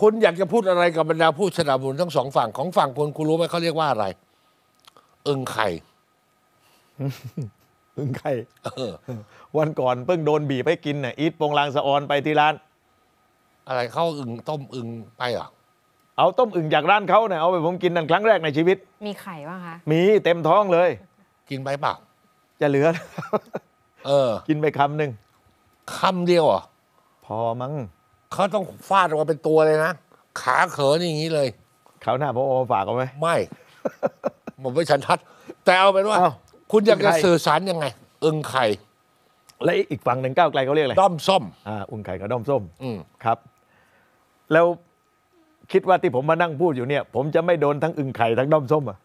คุณอยากจะพูดอะไรกับบรรดาผู้สนับสนุนทั้งสองฝั่งของฝั่งคนคุณรู้ไหมเขาเรียกว่าอะไร อึงไข่อึงไข่วันก่อนเพิ่งโดนบีบให้กินน่ะอีทโปงลางสะออนไปที่ร้าน อะไรเข้าอึงต้มอึงไปหรอเอาต้มอึ่งจากร้านเขาเนี่ยเอาไปผมกินนั่นครั้งแรกในชีวิต มีไข่ป่ะคะมีเต็มท้องเลย กินไปเปล่าจะเหลือ เออ กินไปคำหนึ่งคำเดียวอ่ะพอมั้งเขาต้องฟาดออกมาเป็นตัวเลยนะ ขาเขินอย่างนี้เลย เขาหน้าพระโอฝากเอาไหม ไม่ผมไม่ันทัด แต่เอาเป็นว่าคุณอยากจะสื่อสารยังไง อึงไข่ และอีกฝั่งหนึ่งก้าวไกลเขาเรียกอะไรด้อมส้ม อ่าอุ่นไข่กับด้อมส้มอืมครับ แล้วคิดว่าที่ผมมานั่งพูดอยู่เนี่ย ผมจะไม่โดนทั้งอึ่งไข่ทั้งด้อมส้มอ่ะ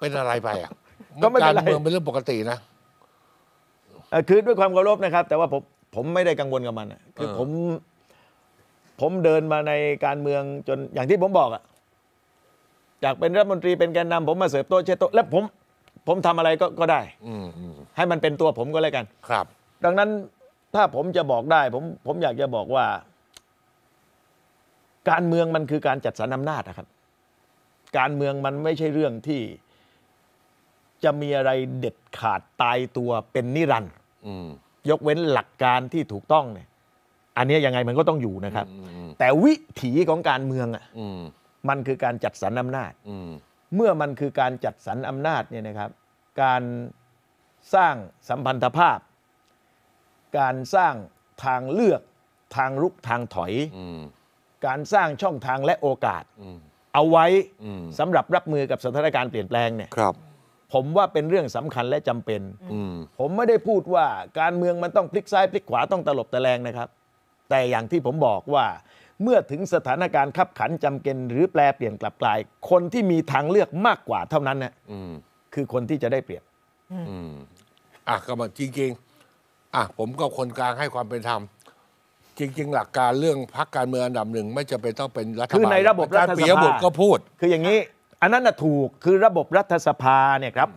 เป็นอะไรไปอ่ะก็ไม่เป็กานรไรเมืองเป็นเรื่องปกตินะคือด้วยความเคารพนะครับ แต่ว่าผมผมไม่ได้กังวลกับมันคือผมผมเดินมาในการเมืองจนอย่างที่ผมบอกอะจากเป็นรัฐมนตรีเป็นแกนนำ ผมมาเสิร์ฟโต๊ะเช็ดโต๊ะแล้วผมผมทำอะไรก็ก็ได้ให้มันเป็นตัวผมก็แล้วกัน ครับ ดังนั้นถ้าผมจะบอกได้ผมผมอยากจะบอกว่า การเมืองมันคือการจัดสรรอำนาจนะครับ การเมืองมันไม่ใช่เรื่องที่ จะมีอะไรเด็ดขาดตายตัวเป็นนิรันด์ยกเว้นหลักการที่ถูกต้องเนี่ยอันนี้ยังไงมันก็ต้องอยู่นะครับ แต่วิถีของการเมืองอ่ะมันคือการจัดสรรอำนาจ เมื่อมันคือการจัดสรรอำนาจเนี่ยนะครับ การสร้างสัมพันธภาพ การสร้างทางเลือกทางลุกทางถอย การสร้างช่องทางและโอกาส เอาไว้สำหรับรับมือกับสถานการณ์เปลี่ยนแปลงเนี่ยครับ ผมว่าเป็นเรื่องสำคัญและจำเป็น ผมไม่ได้พูดว่าการเมืองมันต้องพลิกซ้ายพลิกขวาต้องตลบตะแลงนะครับแต่อย่างที่ผมบอกว่า เมื่อถึงสถานการณ์ขับขันจำเกณฑ์หรือแปลเปลี่ยนกลับกลาย คนที่มีทางเลือกมากกว่าเท่านั้นนะ่ยคือคนที่จะได้เปรียบอ่ะก็มาจริงงอ่ะผมก็คนกลางให้ความเป็นธรรมจริง ๆ หลักการเรื่องพักการเมืองอันดับหนึ่ง ไม่จะเป็นต้องเป็นรัฐบาลคือในระบบรัฐสภายบก็พูด คืออย่างนี้ อันนั้นนะถูกคือระบบรัฐสภาเนี่ยครับ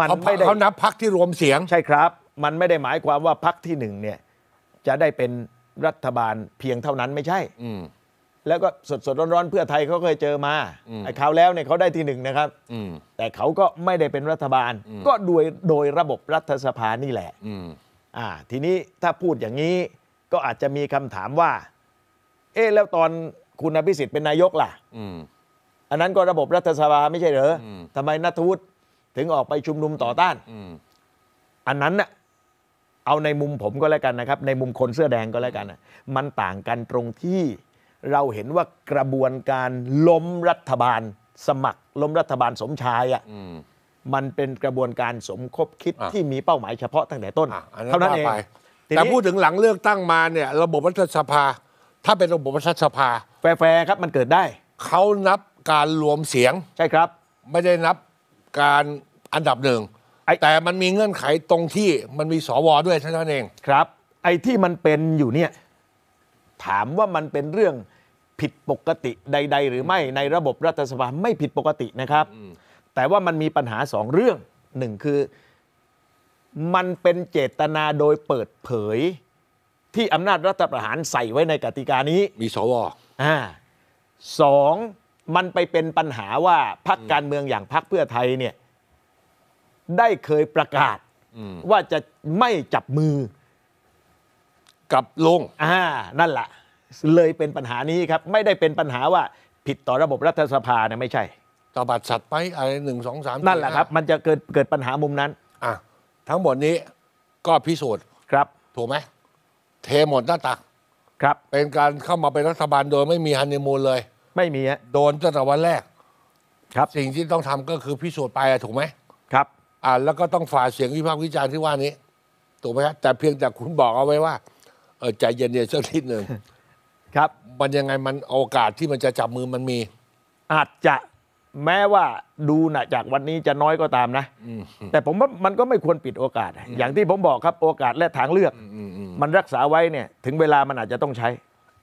มันไม่ได้เขานับพักที่รวมเสียงใช่ครับ มันไม่ได้หมายความว่าพักที่หนึ่งเนี่ยจะได้เป็นรัฐบาลเพียงเท่านั้นไม่ใช่ อืแล้วก็สดสดๆร้อนๆเพื่อไทยเขาเคยเจอมาไอ้คราวแล้วเนี่ยเขาได้ที่หนึ่งนะครับ อืแต่เขาก็ไม่ได้เป็นรัฐบาล ก็โดย โดยระบบรัฐสภานี่แหละอ่า ทีนี้ถ้าพูดอย่างนี้ก็อาจจะมีคำถามว่า เอ๊ะแล้วตอนคุณอภิสิทธิ์เป็นนายกล่ะ อือันนั้นก็ระบบรัฐสภาไม่ใช่เหรอ ทํทำไมนัทวุฒิถึงออกไปชุมนุมต่อต้านอือันนั้นน่ะเอาในมุมผมก็แล้วกันนะครับ ในมุมคนเสื้อแดงก็แล้วกันนะมันต่างกันตรงที่เราเห็นว่ากระบวนการล้มรัฐบาลสมัคร ล้มรัฐบาลสมชายอ่ะมันเป็นกระบวนการสมคบคิดที่มีเป้าหมายเฉพาะตั้งแต่ต้นเท่านั้นเองแต่พูดถึงหลังเลือกตั้งมาเนี่ยระบบรัฐสภา ถ้าเป็นระบบรัฐสภา แฟร์ครับ มันเกิดได้ เขานับการรวมเสียงใช่ครับ ไม่ได้นับการอันดับหนึ่งแต่มันมีเงื่อนไขตรงที่มันมีสวด้วยเท่านั้นเองครับไอ้ที่มันเป็นอยู่เนี่ยถามว่ามันเป็นเรื่องผิดปกติใด ๆ หรือไม่ ในระบบรัฐสภาไม่ผิดปกตินะครับแต่ว่ามันมีปัญหาสองเรื่องหนึ่งคือ มันเป็นเจตนาโดยเปิดเผยที่อำนาจรัฐประหารใส่ไว้ในกติกานี้มีสวอ่าสองมันไปเป็นปัญหาว่าพักการเมืองอย่างพักเพื่อไทยเนี่ยได้เคยประกาศว่าจะไม่จับมือกับลง อ่านั่นแหละ เลยเป็นปัญหานี้ครับ ไม่ได้เป็นปัญหาว่าผิดต่อระบบรัฐสภาเนี่ยไม่ใช่ตบัดสัตว์ไป อะไรหนึ่งสองสามนั่นแหละครับ มันจะเกิดเกิดปัญหามุมนั้น อ่ะทั้งหมดนี้ ก็พิสูจน์ครับ ถูกไหม เทหมดหน้าตักครับ เป็นการเข้ามาเป็นรัฐบาล โดยไม่มีฮันนีมูนเลย ไม่มีฮะโดนตั้งแต่วันแรก ครับสิ่งที่ต้องทำก็คือพิสูจน์ไปถูกไหมครับอ่าแล้วก็ต้องฝ่าเสียงวิพากษ์วิจารณ์ที่ว่า นี้ถูกไหมครัแต่เพียงแต่คุณบอกเอาไว้ว่าเออใจเย็นๆสักทีหนึ่งครับ มันยังไงมันโอกาสที่มันจะจับมือมันมี อาจจะแม้ว่าดูนะจากวันนี้จะน้อยก็ตามนะแต่ผมว่ามันก็ไม่ควรปิดโอกาสอย่างที่ผมบอกครับโอกาสและทางเลือก มันรักษาไว้เนี่ย ถึงเวลามันอาจจะต้องใช้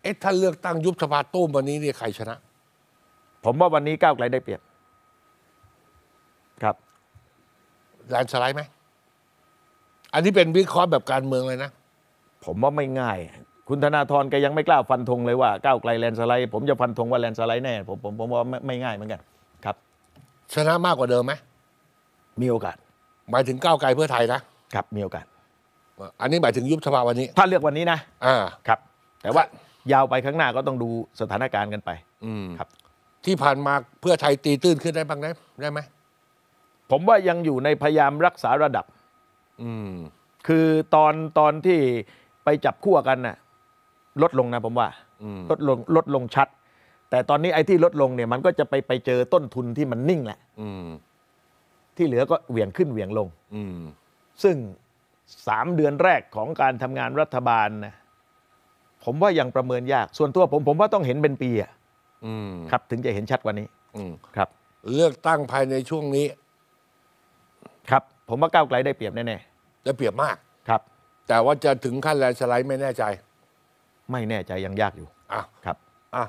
เอ๊ะถ้าเลือกตั้งยุบสภาตู้มวันนี้เนี่ยใครชนะ ผมว่าวันนี้ก้าวไกลได้เปรียบครับแลนสไลด์ไหมอันนี้เป็นวิเคราะห์แบบการเมืองเลยนะ ผมว่าไม่ง่าย คุณธนาธรก็ยังไม่กล้าฟันธงเลยว่าก้าวไกลแลนสไลด์ผมจะฟันธงว่าแลนสไลด์แน่ผมผมผมว่าไม่ไม่ง่ายเหมือนกัน ครับชนะมากกว่าเดิมไหมมีโอกาส หมายถึงก้าวไกลเพื่อไทยนะครับมีโอกาสอันนี้หมายถึงยุบสภาวันนี้ ถ้าเลือกวันนี้นะอ่าครับ แต่ว่ายาวไปข้างหน้าก็ต้องดูสถานการณ์กันไป อืมครับ ที่ผ่านมาเพื่อไทยตีตื้นขึ้นได้บ้างได้ได้ไหมผมว่ายังอยู่ในพยายามรักษาระดับ อืมคือตอนตอนที่ไปจับคั่วกันน่ะ ลดลงนะผมว่าลดลงลดลงชัด แต่ตอนนี้ไอ้ที่ลดลงเนี่ย มันก็จะไปไปเจอต้นทุนที่มันนิ่งแหละที่เหลือก็เหวี่ยงขึ้นเหวี่ยงลง ซึ่งสามเดือนแรกของการทำงานรัฐบาลนะผมว่ายังประเมินยากส่วนตัวผม ผมว่าต้องเห็นเป็นปีอ่ะครับถึงจะเห็นชัดกว่านี้ครับ เลือกตั้งภายในช่วงนี้ครับ ผมว่าก้าวไกลได้เปรียบแน่ได้เปรียบมากครับ แต่ว่าจะถึงขั้นแลนด์สไลด์ไม่แน่ใจ ไม่แน่ใจยังยากอยู่อ่ะครับอ่ะ